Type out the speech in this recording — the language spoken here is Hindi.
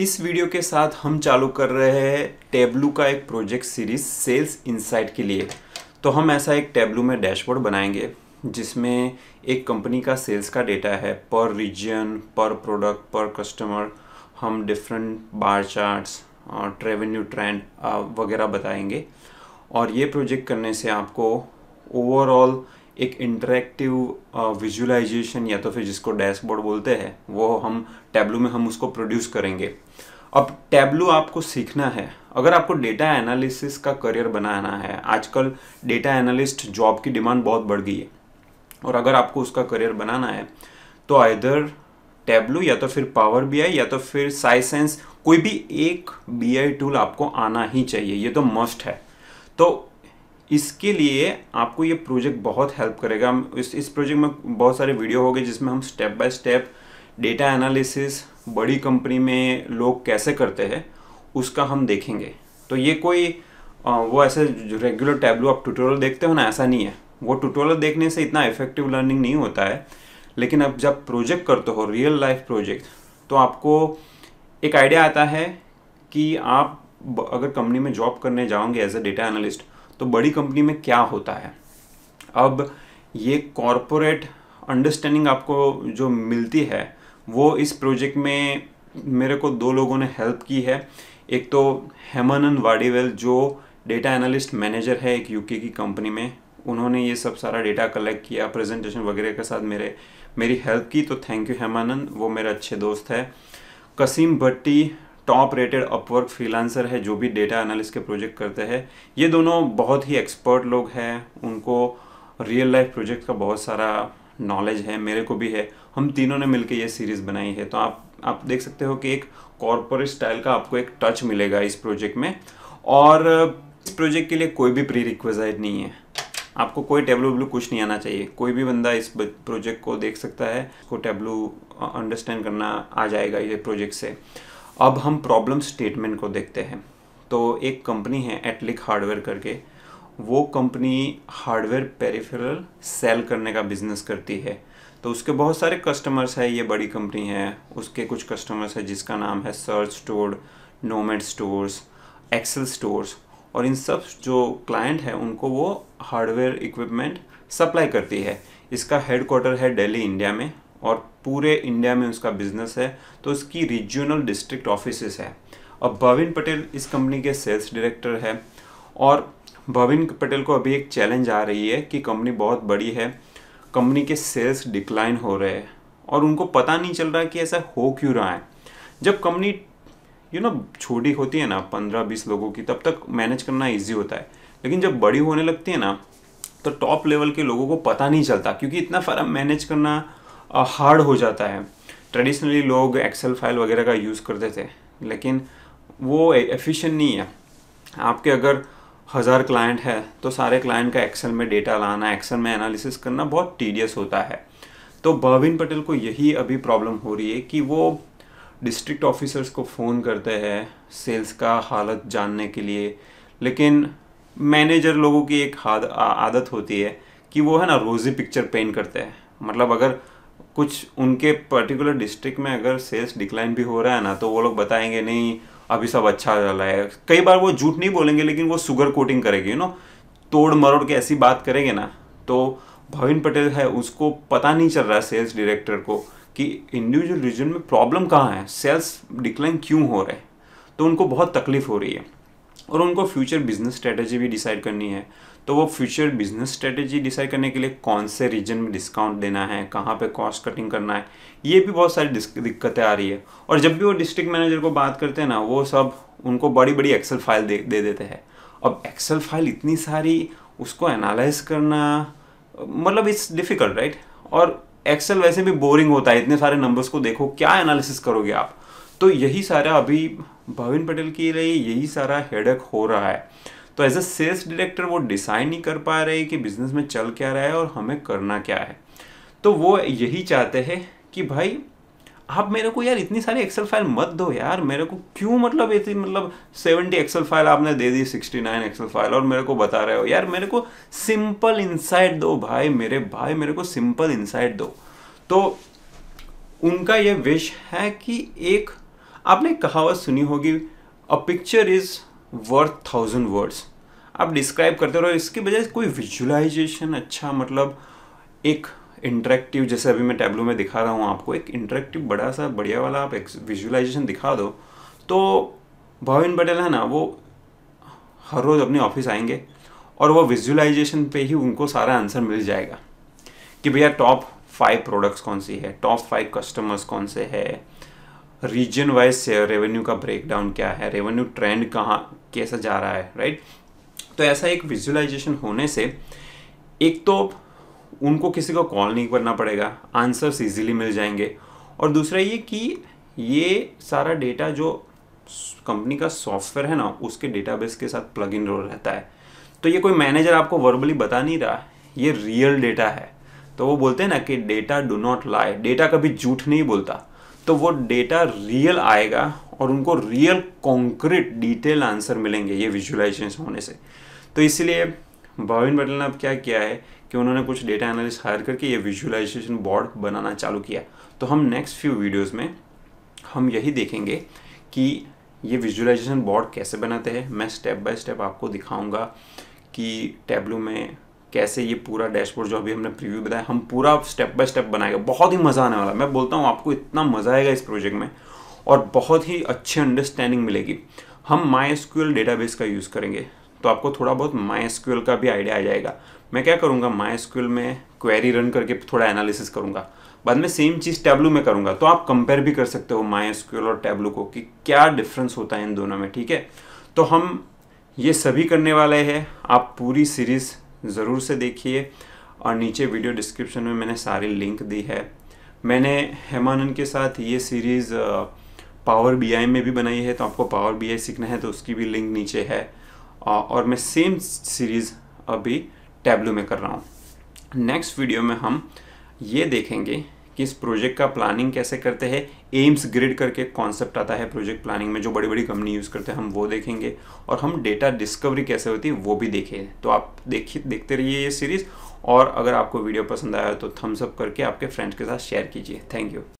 इस वीडियो के साथ हम चालू कर रहे हैं टेबलू का एक प्रोजेक्ट सीरीज सेल्स इनसाइट के लिए तो हम ऐसा एक टेबलू में डैशबोर्ड बनाएंगे जिसमें एक कंपनी का सेल्स का डेटा है पर रीजन पर प्रोडक्ट पर कस्टमर हम डिफरेंट बार चार्ट्स और रेवेन्यू ट्रेंड वगैरह बताएंगे और ये प्रोजेक्ट करने से आपको ओवरऑल एक इंटरेक्टिव विजुलाइजेशन uh, या तो फिर जिसको डैशबोर्ड बोलते हैं वो हम टैबलू में हम उसको प्रोड्यूस करेंगे अब टैबलू आपको सीखना है अगर आपको डेटा एनालिसिस का करियर बनाना है आजकल डेटा एनालिस्ट जॉब की डिमांड बहुत बढ़ गई है और अगर आपको उसका करियर बनाना है तो आइधर टैबलू या तो फिर पावर बी या तो फिर साइसेंस कोई भी एक बी टूल आपको आना ही चाहिए ये तो मस्ट है तो इसके लिए आपको ये प्रोजेक्ट बहुत हेल्प करेगा इस इस प्रोजेक्ट में बहुत सारे वीडियो हो गए जिसमें हम step by step data analysis बड़ी कंपनी में लोग कैसे करते हैं उसका हम देखेंगे तो ये कोई वो ऐसे रेगुलर टैबलो आप ट्यूटोरियल देखते हो ना ऐसा नहीं है वो ट्यूटोरियल देखने से इतना इफेक्टिव लर्निंग नहीं होता है लेकिन अब जब प्रोजेक्ट करते हो रियल लाइफ प्रोजेक्ट तो आपको एक आइडिया आता है कि आप अगर कंपनी में जॉब करने जाओगे एज अ डेटा एनालिस्ट तो बड़ी कंपनी में क्या होता है अब ये कॉरपोरेट अंडरस्टैंडिंग आपको जो मिलती है वो इस प्रोजेक्ट में मेरे को दो लोगों ने हेल्प की है एक तो हेमानंद वाडीवेल जो डेटा एनालिस्ट मैनेजर है एक यूके की कंपनी में उन्होंने ये सब सारा डेटा कलेक्ट किया प्रेजेंटेशन वगैरह के साथ मेरे मेरी हेल्प की तो थैंक यू हेमानंद वो मेरा अच्छे दोस्त है Qasim Bhatti top rated Upwork freelancer है जो भी डेटा एनालिस्ट के प्रोजेक्ट करते हैं ये दोनों बहुत ही एक्सपर्ट लोग हैं उनको रियल लाइफ प्रोजेक्ट का बहुत सारा नॉलेज है मेरे को भी है हम तीनों ने मिलकर ये सीरीज़ बनाई है तो आप आप देख सकते हो कि एक कॉरपोरेट स्टाइल का आपको एक टच मिलेगा इस प्रोजेक्ट में और इस प्रोजेक्ट के लिए कोई भी प्री रिक्वेजाइट नहीं है आपको कोई टेबलू वेबलू कुछ नहीं आना चाहिए कोई भी बंदा इस प्रोजेक्ट को देख सकता है उसको टेबलू अंडरस्टैंड करना आ जाएगा ये प्रोजेक्ट से अब हम प्रॉब्लम स्टेटमेंट को देखते हैं तो एक कंपनी है एटलिक हार्डवेयर करके वो कंपनी हार्डवेयर पेरिफेरल सेल करने का बिजनेस करती है तो उसके बहुत सारे कस्टमर्स हैं ये बड़ी कंपनी है उसके कुछ कस्टमर्स हैं जिसका नाम है search store nomad stores Excel stores और इन सब जो क्लाइंट हैं उनको वो हार्डवेयर इक्विपमेंट सप्लाई करती है इसका क्वार्टर है दिल्ली इंडिया में और पूरे इंडिया में उसका बिजनेस है तो उसकी रीजनल डिस्ट्रिक्ट ऑफिसेस है और भविन पटेल इस कंपनी के सेल्स डायरेक्टर है और भविन पटेल को अभी एक चैलेंज आ रही है कि कंपनी बहुत बड़ी है कंपनी के सेल्स डिक्लाइन हो रहे हैं और उनको पता नहीं चल रहा कि ऐसा हो क्यों रहा है जब कंपनी यू नो छोटी होती है ना पंद्रह बीस लोगों की तब तक मैनेज करना ईजी होता है लेकिन जब बड़ी होने लगती है ना तो टॉप लेवल के लोगों को पता नहीं चलता क्योंकि इतना सारा मैनेज करना हार्ड हो जाता है ट्रेडिशनली लोग एक्सेल फाइल वगैरह का यूज़ करते थे लेकिन वो एफिशिएंट नहीं है आपके अगर हज़ार क्लाइंट है तो सारे क्लाइंट का एक्सेल में डेटा लाना एक्सेल में एनालिसिस करना बहुत टीडियस होता है तो भाविन पटेल को यही अभी प्रॉब्लम हो रही है कि वो डिस्ट्रिक्ट ऑफिसर्स को फ़ोन करते हैं सेल्स का हालत जानने के लिए लेकिन मैनेजर लोगों की एक आदत होती है कि वो है ना रोज़ी पिक्चर पेंट करते हैं मतलब अगर कुछ उनके पर्टिकुलर डिस्ट्रिक्ट में अगर सेल्स डिक्लाइन भी हो रहा है ना तो वो लोग बताएंगे नहीं अभी सब अच्छा चल रहा है कई बार वो झूठ नहीं बोलेंगे लेकिन वो शुगर कोटिंग करेगी यू नो तोड़ मरोड़ के ऐसी बात करेंगे ना तो भविन पटेल है उसको पता नहीं चल रहा है सेल्स डायरेक्टर को कि इंडिविजुअल रीजन में प्रॉब्लम कहाँ है सेल्स डिक्लाइन क्यों हो रहे हैं तो उनको बहुत तकलीफ हो रही है और उनको फ्यूचर बिजनेस स्ट्रेटजी भी डिसाइड करनी है तो वो फ्यूचर बिजनेस स्ट्रेटजी डिसाइड करने के लिए कौन से रीजन में डिस्काउंट देना है कहाँ पे कॉस्ट कटिंग करना है ये भी बहुत सारी दिक्कतें आ रही है और जब भी वो डिस्ट्रिक्ट मैनेजर को बात करते हैं ना वो सब उनको बड़ी बड़ी एक्सेल फाइल दे दे देते हैं अब एक्सेल फाइल इतनी सारी उसको एनालाइज करना मतलब इट्स डिफ़िकल्ट राइट और एक्सेल वैसे भी बोरिंग होता है इतने सारे नंबर्स को देखो क्या एनालिसिस करोगे आप तो यही सारा अभी भाविन पटेल के लिए यही सारा हेडक हो रहा है तो एज अ सेल्स डायरेक्टर वो डिसाइड नहीं कर पा रहे कि बिजनेस में चल क्या रहा है और हमें करना क्या है तो वो यही चाहते हैं कि भाई आप मेरे को यार इतनी सारी एक्सेल फाइल मत दो यार मेरे को क्यों मतलब इतनी मतलब सेवेंटी एक्सेल फाइल आपने दे दी सिक्सटी नाइन एक्सेल फाइल और मेरे को बता रहे हो यार मेरे को सिंपल इंसाइट दो भाई मेरे भाई मेरे को सिंपल इंसाइट दो तो उनका ये विश है कि एक आपने कहावत सुनी होगी a picture is worth thousand words आप डिस्क्राइब करते रहो इसके बजाय कोई विजुलाइजेशन अच्छा मतलब एक इंटरेक्टिव जैसे अभी मैं टेबलो में दिखा रहा हूँ आपको एक इंटरेक्टिव बड़ा सा बढ़िया वाला आप एक विजुलाइजेशन दिखा दो तो भाविन पटेल है ना वो हर रोज़ अपने ऑफिस आएंगे और वो विजुलाइजेशन पे ही उनको सारा आंसर मिल जाएगा कि भैया टॉप फाइव प्रोडक्ट्स कौन सी है टॉप फाइव कस्टमर्स कौन से है रीजन वाइज रेवेन्यू का ब्रेकडाउन क्या है रेवेन्यू ट्रेंड कहाँ कैसा जा रहा है राइट तो ऐसा एक विजुअलाइजेशन होने से एक तो उनको किसी को कॉल नहीं करना पड़ेगा आंसर्स इजीली मिल जाएंगे और दूसरा ये कि ये सारा डेटा जो कंपनी का सॉफ्टवेयर है ना उसके डेटाबेस के साथ प्लग इन रोल रहता है तो ये कोई मैनेजर आपको वर्बली बता नहीं रहा ये रियल डेटा है तो वो बोलते हैं ना कि data do not lie data कभी झूठ नहीं बोलता तो वो डेटा रियल आएगा और उनको रियल कॉन्क्रीट डिटेल आंसर मिलेंगे ये विजुअलाइजेशन होने से तो इसलिए भाविन पटेल ने अब क्या किया है कि उन्होंने कुछ डेटा एनालिस्ट हायर करके ये विजुअलाइजेशन बोर्ड बनाना चालू किया तो हम नेक्स्ट फ्यू वीडियोस में हम यही देखेंगे कि ये विजुअलाइजेशन बोर्ड कैसे बनाते हैं मैं स्टेप बाय स्टेप आपको दिखाऊंगा कि टैबलू में कैसे ये पूरा डैशबोर्ड जो अभी हमने प्रीव्यू बताया हम पूरा स्टेप बाय स्टेप बनाएगा बहुत ही मज़ा आने वाला मैं बोलता हूँ आपको इतना मज़ा आएगा इस प्रोजेक्ट में और बहुत ही अच्छी अंडरस्टैंडिंग मिलेगी हम माई डेटाबेस का यूज़ करेंगे तो आपको थोड़ा बहुत माई का भी आइडिया आ जाएगा मैं क्या करूँगा माई में क्वेरी रन करके थोड़ा एनालिसिस करूँगा बाद में सेम चीज़ टैब्लू में करूँगा तो आप कंपेयर भी कर सकते हो माई और टैब्लू को कि क्या डिफरेंस होता है इन दोनों में ठीक है तो हम ये सभी करने वाले हैं आप पूरी सीरीज़ ज़रूर से देखिए और नीचे वीडियो डिस्क्रिप्शन में मैंने सारी लिंक दी है मैंने हेमानंद के साथ ये सीरीज़ पावर बी में भी बनाई है तो आपको पावर बी सीखना है तो उसकी भी लिंक नीचे है और मैं सेम सीरीज़ अभी टैब्लू में कर रहा हूँ नेक्स्ट वीडियो में हम ये देखेंगे किस प्रोजेक्ट का प्लानिंग कैसे करते हैं एम्स ग्रिड करके कॉन्सेप्ट आता है प्रोजेक्ट प्लानिंग में जो बड़ी बड़ी कंपनी यूज़ करते हैं हम वो देखेंगे और हम डेटा डिस्कवरी कैसे होती है वो भी देखें तो आप देखिए देखते रहिए ये सीरीज़ और अगर आपको वीडियो पसंद आया तो थम्सअप करके आपके फ्रेंड्स के साथ शेयर कीजिए थैंक यू